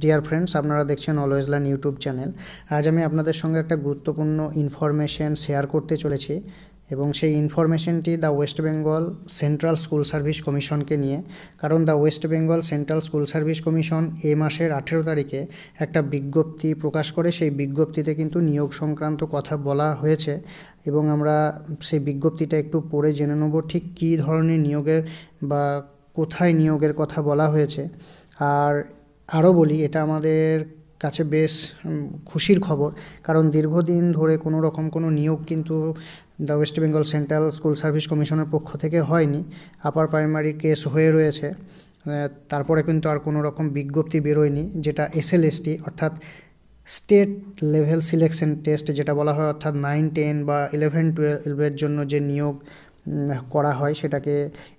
dear friends আপনারা দেখছেন always লান YouTube channel আজ আমি আপনাদের সঙ্গে একটা গুরুত্বপূর্ণ ইনফরমেশন শেয়ার করতে চলেছি এবং সেই ইনফরমেশনটি the West Bengal Central School Service কমিশনকে নিয়ে কারণ the West Bengal Central School Service Commission এ মাসের আঠেরো তারিখে একটা বিজ্ঞপ্তি প্রকাশ করে সেই বিজ্ঞপ্তিতে কিন্তু নিয়োগ সংক্রান্ত কথা বলা হয়েছে এবং আমরা সেই বিজ্ঞপ্তিটা একটু পড়ে জেনে নেব ঠিক কী ধরনের নিয়োগের বা কোথায় নিয়োগের কথা বলা হয়েছে আর আরও বলি এটা আমাদের কাছে বেশ খুশির খবর কারণ দীর্ঘদিন ধরে কোনো রকম কোনো নিয়োগ কিন্তু the West Bengal Central School Service কমিশনের পক্ষ থেকে হয়নি আপার প্রাইমারি কেস হয়ে রয়েছে তারপরে কিন্তু আর কোনো রকম বিজ্ঞপ্তি বেরোয়নি যেটা এসএলএসটি অর্থাৎ স্টেট লেভেল সিলেকশন টেস্ট যেটা বলা হয় অর্থাৎ নাইন টেন বা ইলেভেন টুয়েলভের জন্য যে নিয়োগ করা হয় সেটাকে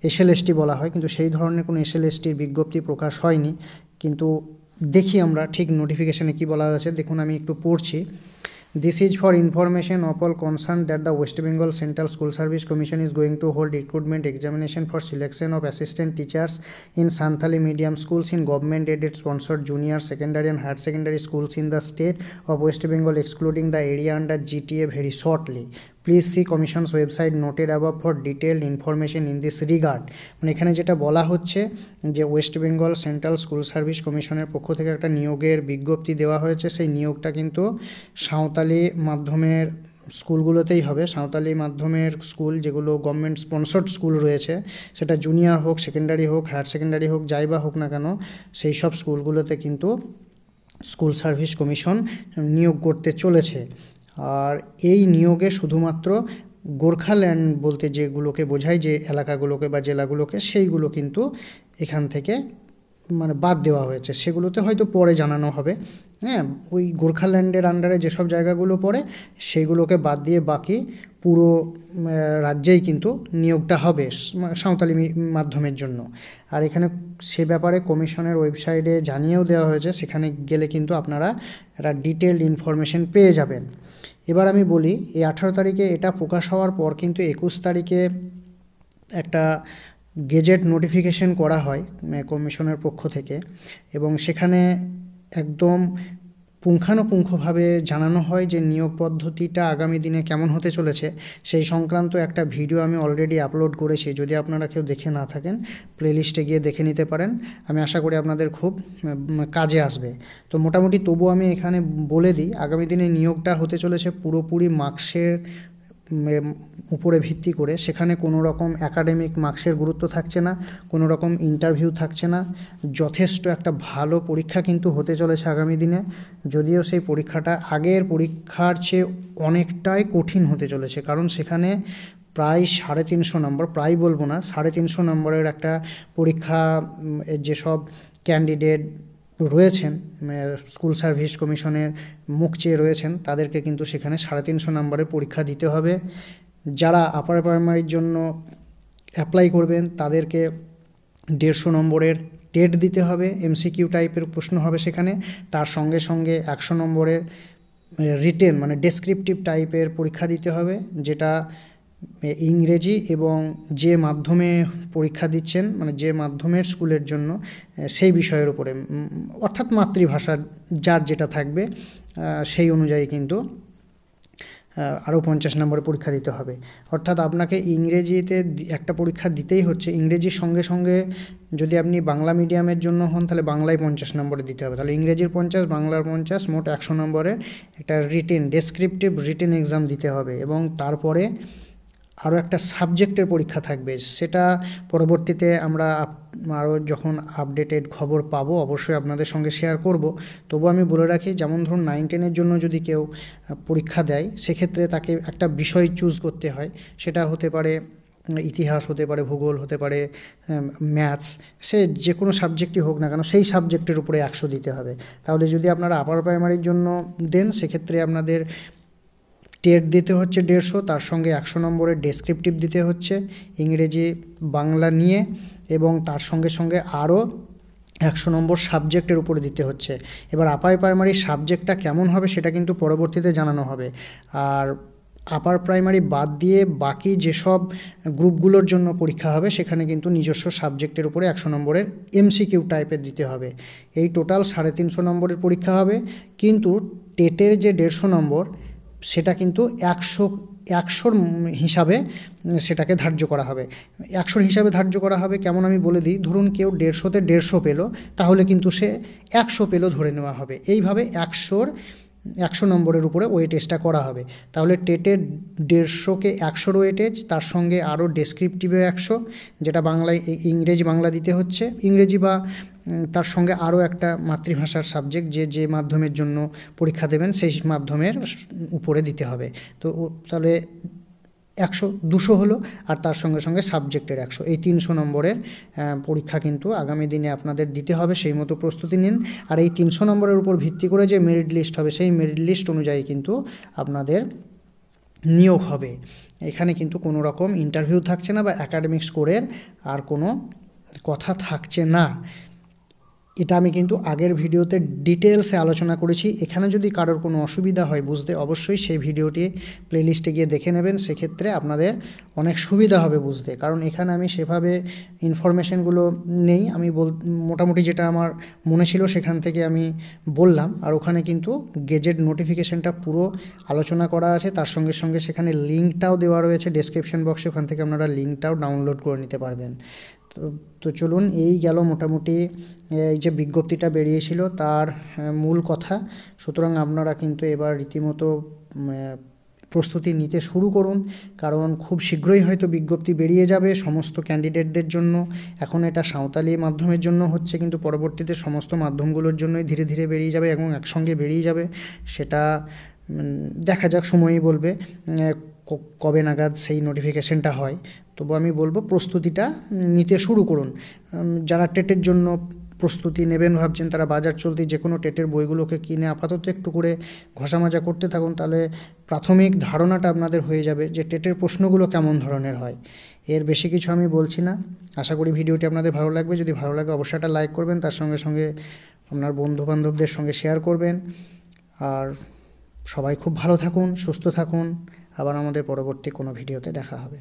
এসএলএসটি বলা হয় কিন্তু সেই ধরনের কোনো এসএলএসটির বিজ্ঞপ্তি প্রকাশ হয়নি কিন্তু দেখি আমরা ঠিক নোটিফিকেশানে কি বলা হয়েছে দেখুন আমি একটু পড়ছি this is for information of all concern that the West Bengal Central School Service Commission is going to hold recruitment examination for selection of assistant teachers in Santhali medium schools in government aided sponsor junior secondary and higher secondary schools in the state of West Bengal excluding the area under GTA very shortly please see commission's website noted above for detailed information in this regard মানে এখানে যেটা বলা হচ্ছে যে West Bengal Central School Service কমিশনের পক্ষ থেকে একটা নিয়োগের বিজ্ঞপ্তি দেওয়া হয়েছে সেই নিয়োগটা কিন্তু সাঁওতালি মাধ্যমের স্কুলগুলোতেই হবে সাঁওতালি মাধ্যমের স্কুল যেগুলো গভর্নমেন্ট স্পন্সর্ড স্কুল রয়েছে সেটা জুনিয়র হোক সেকেন্ডারি হোক হায়ার সেকেন্ডারি হোক যাই বা হোক না কেন সেই সব স্কুলগুলোতে কিন্তু স্কুল সার্ভিস কমিশন নিয়োগ করতে চলেছে আর এই নিয়োগে শুধুমাত্র গোর্খাল্যান্ড বলতে যেগুলোকে বোঝায় যে এলাকাগুলোকে বা জেলাগুলোকে সেইগুলো কিন্তু এখান থেকে মানে বাদ দেওয়া হয়েছে সেগুলোতে হয়তো পরে জানানো হবে হ্যাঁ ওই গোর্খাল্যান্ডের আন্ডারে যেসব জায়গাগুলো পড়ে সেইগুলোকে বাদ দিয়ে বাকি পুরো রাজ্যেই কিন্তু নিয়োগটা হবে সাঁওতালি মাধ্যমের জন্য আর এখানে সে ব্যাপারে কমিশনের ওয়েবসাইটে জানিয়েও দেওয়া হয়েছে সেখানে গেলে কিন্তু আপনারা একটা ডিটেলড ইনফরমেশন পেয়ে যাবেন এবার আমি বলি এই আঠারো তারিখে এটা প্রকাশ হওয়ার পর কিন্তু একুশ তারিখে একটা গেজেট নোটিফিকেশন করা হয় কমিশনের পক্ষ থেকে এবং সেখানে একদম পুঙ্খানুপুঙ্খভাবে জানানো হয় যে নিয়োগ পদ্ধতিটা আগামী দিনে কেমন হতে চলেছে সেই সংক্রান্ত একটা ভিডিও আমি অলরেডি আপলোড করেছি যদি আপনারা কেউ দেখে না থাকেন প্লেলিস্টে গিয়ে দেখে নিতে পারেন আমি আশা করি আপনাদের খুব কাজে আসবে তো মোটামুটি তবু আমি এখানে বলে দিই আগামী দিনে নিয়োগটা হতে চলেছে পুরোপুরি মার্কসের উপরে ভিত্তি করে সেখানে কোনো রকম অ্যাকাডেমিক মার্কসের গুরুত্ব থাকছে না কোনো রকম ইন্টারভিউ থাকছে না যথেষ্ট একটা ভালো পরীক্ষা কিন্তু হতে চলেছে আগামী দিনে যদিও সেই পরীক্ষাটা আগের পরীক্ষার চেয়ে অনেকটাই কঠিন হতে চলেছে কারণ সেখানে প্রায় সাড়ে তিনশো নম্বর প্রায় বলবো না সাড়ে তিনশো নম্বরের একটা পরীক্ষা যেসব ক্যান্ডিডেট রয়েছেন স্কুল সার্ভিস কমিশনের মুখ চেয়ে রয়েছেন তাদেরকে কিন্তু সেখানে সাড়ে তিনশো নম্বরে পরীক্ষা দিতে হবে যারা আপার প্রাইমারির জন্য অ্যাপ্লাই করবেন তাদেরকে দেড়শো নম্বরের টেট দিতে হবে এমসিকিউ টাইপের প্রশ্ন হবে সেখানে তার সঙ্গে সঙ্গে একশো নম্বরের রিটেন মানে ডেসক্রিপটিভ টাইপের পরীক্ষা দিতে হবে যেটা ইংরেজি এবং যে মাধ্যমে পরীক্ষা দিচ্ছেন মানে যে মাধ্যমের স্কুলের জন্য সেই বিষয়ের উপরে অর্থাৎ মাতৃভাষা যার যেটা থাকবে সেই অনুযায়ী কিন্তু আরও পঞ্চাশ নম্বরে পরীক্ষা দিতে হবে অর্থাৎ আপনাকে ইংরেজিতে একটা পরীক্ষা দিতেই হচ্ছে ইংরেজির সঙ্গে সঙ্গে যদি আপনি বাংলা মিডিয়ামের জন্য হন তাহলে বাংলায় পঞ্চাশ নম্বরে দিতে হবে তাহলে ইংরেজির পঞ্চাশ বাংলার পঞ্চাশ মোট একশো নম্বরের একটা রিটেন ডেসক্রিপটিভ রিটেন এক্সাম দিতে হবে এবং তারপরে আরও একটা সাবজেক্টের পরীক্ষা থাকবে সেটা পরবর্তীতে আমরা আরও যখন আপডেটেড খবর পাবো অবশ্যই আপনাদের সঙ্গে শেয়ার করব তবু আমি বলে রাখি যেমন ধরুন নাইন টেনের জন্য যদি কেউ পরীক্ষা দেয় সেক্ষেত্রে তাকে একটা বিষয় চুজ করতে হয় সেটা হতে পারে ইতিহাস হতে পারে ভূগোল হতে পারে ম্যাথস সে যে কোনো সাবজেক্টই হোক না কেন সেই সাবজেক্টের উপরে একশো দিতে হবে তাহলে যদি আপনারা আপার প্রাইমারির জন্য দেন সেক্ষেত্রে আপনাদের টেট দিতে হচ্ছে দেড়শো তার সঙ্গে একশো নম্বরের ডেসক্রিপটিভ দিতে হচ্ছে ইংরেজি বাংলা নিয়ে এবং তার সঙ্গে সঙ্গে আরও একশো নম্বর সাবজেক্টের উপরে দিতে হচ্ছে এবার আপার প্রাইমারি সাবজেক্টটা কেমন হবে সেটা কিন্তু পরবর্তীতে জানানো হবে আর আপার প্রাইমারি বাদ দিয়ে বাকি যেসব গ্রুপগুলোর জন্য পরীক্ষা হবে সেখানে কিন্তু নিজস্ব সাবজেক্টের উপরে একশো নম্বরের এমসিকিউ টাইপের দিতে হবে এই টোটাল সাড়ে তিনশো নম্বরের পরীক্ষা হবে কিন্তু টেটের যে দেড়শো নম্বর সেটা কিন্তু একশো একশোর হিসাবে সেটাকে ধার্য করা হবে একশোর হিসাবে ধার্য করা হবে কেমন আমি বলে দিই ধরুন কেউ দেড়শোতে দেড়শো পেলো তাহলে কিন্তু সে একশো পেলো ধরে নেওয়া হবে এইভাবে একশোর একশো নম্বরের উপরে ওয়েটেজটা করা হবে তাহলে টেটের দেড়শোকে একশোর ওয়েটেজ তার সঙ্গে আরও ডেসক্রিপটিভের একশো যেটা বাংলায় ইংরেজি বাংলা দিতে হচ্ছে ইংরেজি বা তার সঙ্গে আরও একটা মাতৃভাষার সাবজেক্ট যে যে মাধ্যমের জন্য পরীক্ষা দেবেন সেই মাধ্যমের উপরে দিতে হবে তো তাহলে একশো দুশো হলো আর তার সঙ্গে সঙ্গে সাবজেক্টের একশো এই তিনশো নম্বরের পরীক্ষা কিন্তু আগামী দিনে আপনাদের দিতে হবে সেই মতো প্রস্তুতি নিন আর এই তিনশো নম্বরের উপর ভিত্তি করে যে মেরিট লিস্ট হবে সেই মেরিট লিস্ট অনুযায়ী কিন্তু আপনাদের নিয়োগ হবে এখানে কিন্তু কোনো রকম ইন্টারভিউ থাকছে না বা অ্যাকাডেমিক স্কোরের আর কোনো কথা থাকছে না এটা আমি কিন্তু আগের ভিডিওতে ডিটেলসে আলোচনা করেছি এখানে যদি কারোর কোনো অসুবিধা হয় বুঝতে অবশ্যই সেই ভিডিওটি প্লেলিস্টে গিয়ে দেখে নেবেন সেক্ষেত্রে আপনাদের অনেক সুবিধা হবে বুঝতে কারণ এখানে আমি সেভাবে ইনফরমেশনগুলো নেই আমি বল মোটামুটি যেটা আমার মনে ছিল সেখান থেকে আমি বললাম আর ওখানে কিন্তু গেজেট নোটিফিকেশনটা পুরো আলোচনা করা আছে তার সঙ্গে সঙ্গে সেখানে লিঙ্কটাও দেওয়া রয়েছে ডেসক্রিপশন বক্সে ওখান থেকে আপনারা লিঙ্কটাও ডাউনলোড করে নিতে পারবেন তো চলুন এই গেল মোটামুটি এই যে বিজ্ঞপ্তিটা বেরিয়েছিল তার মূল কথা সুতরাং আপনারা কিন্তু এবার রীতিমতো প্রস্তুতি নিতে শুরু করুন কারণ খুব শীঘ্রই হয়তো বিজ্ঞপ্তি বেরিয়ে যাবে সমস্ত ক্যান্ডিডেটদের জন্য এখন এটা সাঁওতালি মাধ্যমের জন্য হচ্ছে কিন্তু পরবর্তীতে সমস্ত মাধ্যমগুলোর জন্যই ধীরে ধীরে বেরিয়ে যাবে এবং একসঙ্গে বেরিয়ে যাবে সেটা দেখা যাক সময়ই বলবে কবে নাগাদ সেই নোটিফিকেশনটা হয় তবু আমি বলবো প্রস্তুতিটা নিতে শুরু করুন যারা টেটের জন্য প্রস্তুতি নেবেন ভাবছেন তারা বাজার চলতি যে কোনো টেটের বইগুলোকে কিনে আপাতত একটু করে ঘষামাজা করতে থাকুন তাহলে প্রাথমিক ধারণাটা আপনাদের হয়ে যাবে যে টেটের প্রশ্নগুলো কেমন ধরনের হয় এর বেশি কিছু আমি বলছি না আশা করি ভিডিওটি আপনাদের ভালো লাগবে যদি ভালো লাগে অবশ্যই একটা লাইক করবেন তার সঙ্গে সঙ্গে আপনার বন্ধুবান্ধবদের সঙ্গে শেয়ার করবেন আর সবাই খুব ভালো থাকুন সুস্থ থাকুন আবার আমাদের পরবর্তী কোনো ভিডিওতে দেখা হবে